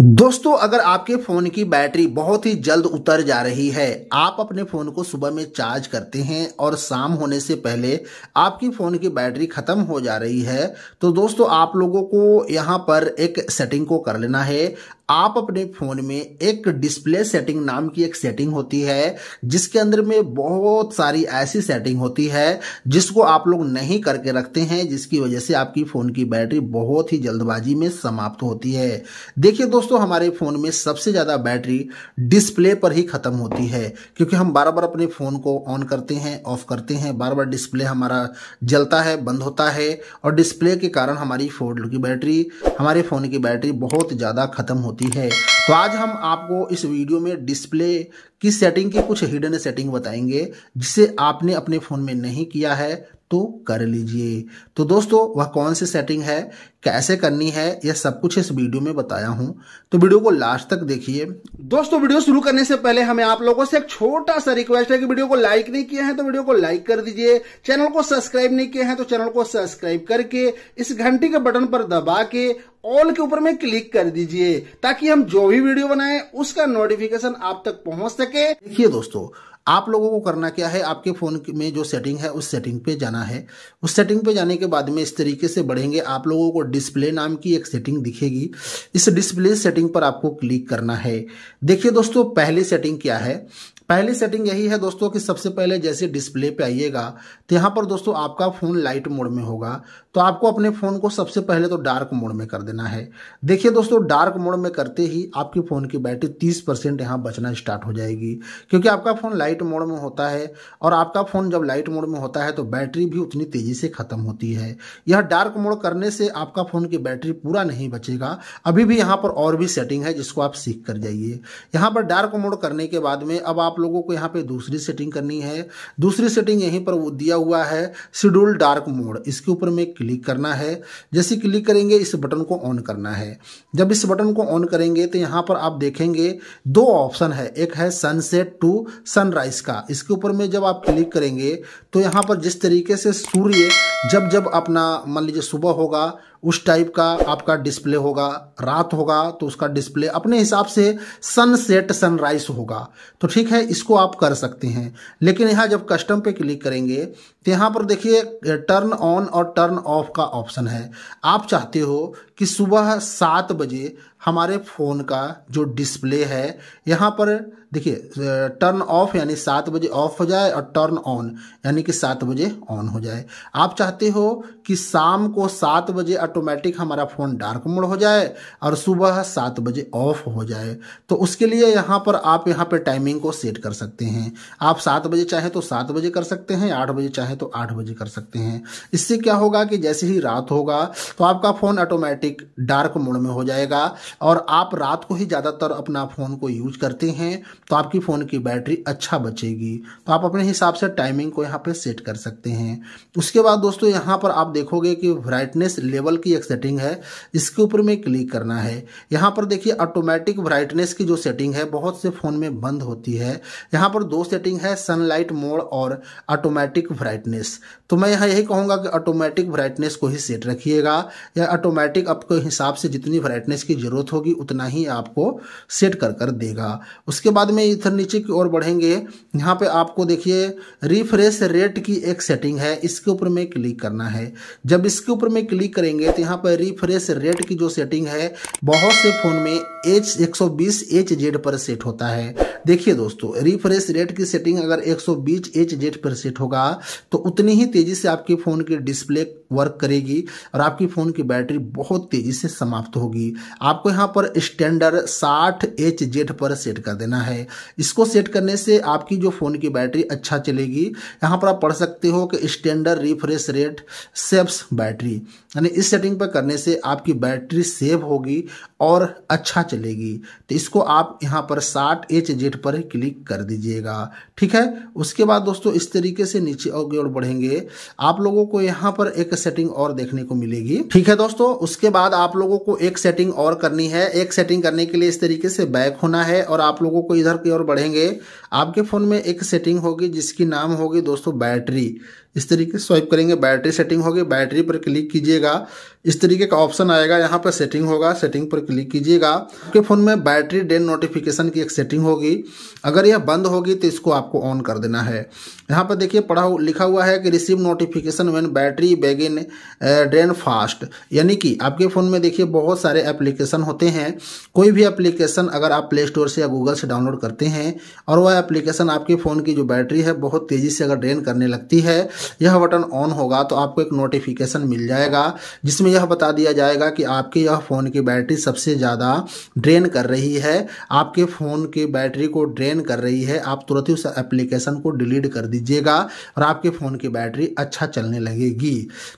दोस्तों अगर आपके फ़ोन की बैटरी बहुत ही जल्द उतर जा रही है आप अपने फ़ोन को सुबह में चार्ज करते हैं और शाम होने से पहले आपकी फ़ोन की बैटरी ख़त्म हो जा रही है तो दोस्तों आप लोगों को यहां पर एक सेटिंग को कर लेना है आप अपने फोन में एक डिस्प्ले सेटिंग नाम की एक सेटिंग होती है जिसके अंदर में बहुत सारी ऐसी सेटिंग होती है जिसको आप लोग नहीं करके रखते हैं जिसकी वजह से आपकी फ़ोन की बैटरी बहुत ही जल्दबाजी में समाप्त होती है देखिए दोस्तों हमारे फ़ोन में सबसे ज़्यादा बैटरी डिस्प्ले पर ही ख़त्म होती है क्योंकि हम बार बार अपने फ़ोन को ऑन करते हैं ऑफ करते हैं बार बार डिस्प्ले हमारा जलता है बंद होता है और डिस्प्ले के कारण हमारी फोन की बैटरी हमारे फ़ोन की बैटरी बहुत ज़्यादा ख़त्म होती होती है तो आज हम आपको इस वीडियो में डिस्प्ले की सेटिंग की कुछ हिडन सेटिंग बताएंगे जिसे आपने अपने फ़ोन में नहीं किया है तो कर लीजिए तो दोस्तों वह कौन सी सेटिंग है कैसे करनी है यह सब कुछ इस वीडियो में बताया हूं तो वीडियो को लास्ट तक देखिए दोस्तों वीडियो शुरू करने से पहले हमें आप लोगों से एक छोटा सा रिक्वेस्ट है कि वीडियो को लाइक नहीं किया है तो वीडियो को लाइक कर दीजिए चैनल को सब्सक्राइब नहीं किया है तो चैनल को सब्सक्राइब करके इस घंटी के बटन पर दबा के ऑल के ऊपर में क्लिक कर दीजिए ताकि हम जो भी वीडियो बनाए उसका नोटिफिकेशन आप तक पहुंच सके देखिए दोस्तों आप लोगों को करना क्या है आपके फ़ोन में जो सेटिंग है उस सेटिंग पे जाना है उस सेटिंग पे जाने के बाद में इस तरीके से बढ़ेंगे आप लोगों को डिस्प्ले नाम की एक सेटिंग दिखेगी इस डिस्प्ले सेटिंग पर आपको क्लिक करना है देखिए दोस्तों पहली सेटिंग क्या है पहली सेटिंग यही है दोस्तों कि सबसे पहले जैसे डिस्प्ले पे आइएगा तो यहाँ पर दोस्तों आपका फ़ोन लाइट मोड में होगा तो आपको अपने फ़ोन को सबसे पहले तो डार्क मोड में कर देना है देखिए दोस्तों डार्क मोड में करते ही आपकी फ़ोन की बैटरी तीस परसेंट यहाँ बचना स्टार्ट हो जाएगी क्योंकि आपका फ़ोन लाइट मोड में होता है और आपका फ़ोन जब लाइट मोड में होता है तो बैटरी भी उतनी तेज़ी से ख़त्म होती है यह डार्क मोड करने से आपका फ़ोन की बैटरी पूरा नहीं बचेगा अभी भी यहाँ पर और भी सेटिंग है जिसको आप सीख कर जाइए यहाँ पर डार्क मोड करने के बाद में अब आप लोगों को यहाँ पर दूसरी सेटिंग करनी है दूसरी सेटिंग यहीं पर दिया हुआ है शेड्यूल डार्क मोड इसके ऊपर मैं क्लिक करना है जैसे क्लिक करेंगे इस बटन को ऑन करना है जब इस बटन को ऑन करेंगे तो यहाँ पर आप देखेंगे दो ऑप्शन है एक है सनसेट टू सनराइज का इसके ऊपर में जब आप क्लिक करेंगे तो यहाँ पर जिस तरीके से सूर्य जब जब अपना मान लीजिए सुबह होगा उस टाइप का आपका डिस्प्ले होगा रात होगा तो उसका डिस्प्ले अपने हिसाब से सनसेट सनराइज होगा तो ठीक है इसको आप कर सकते हैं लेकिन यहाँ जब कस्टम पे क्लिक करेंगे तो यहाँ पर देखिए टर्न ऑन और टर्न ऑफ का ऑप्शन है आप चाहते हो कि सुबह सात बजे हमारे फ़ोन का जो डिस्प्ले है यहाँ पर देखिए टर्न ऑफ यानी सात बजे ऑफ हो जाए और टर्न ऑन यानी कि सात बजे ऑन हो जाए आप चाहते हो कि शाम को सात बजे ऑटोमेटिक हमारा फ़ोन डार्क मोड हो जाए और सुबह सात बजे ऑफ हो जाए तो उसके लिए यहाँ पर आप यहाँ पर टाइमिंग को सेट कर सकते हैं आप सात बजे चाहे तो सात बजे कर सकते हैं आठ बजे चाहे तो आठ बजे कर सकते हैं इससे क्या होगा कि जैसे ही रात होगा तो आपका फ़ोन ऑटोमेटिक डार्क मोड में हो जाएगा और आप रात को ही ज़्यादातर अपना फ़ोन को यूज करते हैं तो आपकी फ़ोन की बैटरी अच्छा बचेगी तो आप अपने हिसाब से टाइमिंग को यहाँ पे सेट कर सकते हैं उसके बाद दोस्तों यहाँ पर आप देखोगे कि ब्राइटनेस लेवल की एक सेटिंग है इसके ऊपर में क्लिक करना है यहाँ पर देखिए ऑटोमेटिक ब्राइटनेस की जो सेटिंग है बहुत से फ़ोन में बंद होती है यहाँ पर दो सेटिंग है सनलाइट मोड और ऑटोमेटिक ब्राइटनेस तो मैं यहाँ यही कहूँगा कि ऑटोमेटिक ब्राइटनेस को ही सेट रखिएगा या ऑटोमेटिक आपके हिसाब से जितनी ब्राइटनेस की ज़रूरत होगी उतना ही आपको सेट कर कर देगा उसके बाद में में इधर नीचे की ओर बढ़ेंगे यहाँ पे आपको देखिए रिफ्रेश रेट की एक सेटिंग है इसके ऊपर में क्लिक करना है जब इसके ऊपर में क्लिक करेंगे तो यहाँ पर रिफ्रेश रेट की जो सेटिंग है बहुत से फ़ोन में एच एक सौ पर सेट होता है देखिए दोस्तों रिफ्रेश रेट की सेटिंग अगर एक सौ पर सेट होगा तो उतनी ही तेज़ी से आपके फ़ोन की डिस्प्ले वर्क करेगी और आपकी फ़ोन की बैटरी बहुत तेज़ी से समाप्त होगी आपको यहाँ पर स्टैंडर्ड 60 एच पर सेट कर देना है इसको सेट करने से आपकी जो फ़ोन की बैटरी अच्छा चलेगी यहाँ पर आप पढ़ सकते हो कि standard refresh rate saves battery यानी इस सेटिंग पर करने से आपकी बैटरी सेव होगी और अच्छा चलेगी तो इसको आप यहाँ पर साठ एच जेट पर क्लिक कर दीजिएगा ठीक है उसके बाद दोस्तों इस तरीके से नीचे और ओर बढ़ेंगे आप लोगों को यहाँ पर एक सेटिंग और देखने को मिलेगी ठीक है दोस्तों उसके बाद आप लोगों को एक सेटिंग और करनी है एक सेटिंग करने के लिए इस तरीके से बैक होना है और आप लोगों को इधर की ओर बढ़ेंगे आपके फ़ोन में एक सेटिंग होगी जिसकी नाम होगी दोस्तों बैटरी इस तरीके से स्वाइप करेंगे बैटरी सेटिंग होगी बैटरी पर क्लिक कीजिएगा इस तरीके का ऑप्शन आएगा यहाँ पर सेटिंग होगा सेटिंग पर क्लिक कीजिएगा आपके फ़ोन में बैटरी डेन नोटिफिकेशन की एक सेटिंग होगी अगर यह बंद होगी तो इसको आपको ऑन कर देना है यहाँ पर देखिए पढ़ा लिखा हुआ है कि receive notification when battery in drain fast यानी कि आपके फ़ोन में देखिए बहुत सारे एप्लीकेशन होते हैं कोई भी एप्लीकेशन अगर आप प्ले स्टोर से या गूगल से डाउनलोड करते हैं और वह एप्लीकेशन आपके फ़ोन की जो बैटरी है बहुत तेज़ी से अगर ड्रेन करने लगती है यह बटन ऑन होगा तो आपको एक नोटिफिकेशन मिल जाएगा जिसमें यह बता दिया जाएगा कि आपके यह फ़ोन की बैटरी सबसे ज़्यादा ड्रेन कर रही है आपके फ़ोन की बैटरी को ड्रेन कर रही है आप तुरंत ही उस एप्लीकेशन को डिलीट कर दीजिएगा और आपके फ़ोन की बैटरी अच्छा चलने लगेगी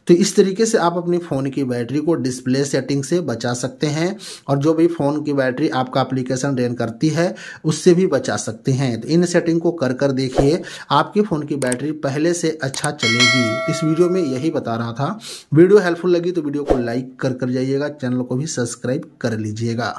तो इस तरीके से आप अपने फ़ोन की बैटरी को डिस्प्ले सेटिंग से बचा सकते हैं और जो भी फ़ोन की बैटरी आपका एप्लीकेशन ड्रेन करती है उससे भी बचा सकते हैं तो इन सेटिंग को कर कर देखिए आपके फ़ोन की बैटरी पहले से अच्छा व्यवस्था चलेगी इस वीडियो में यही बता रहा था वीडियो हेल्पफुल लगी तो वीडियो को लाइक कर कर जाइएगा चैनल को भी सब्सक्राइब कर लीजिएगा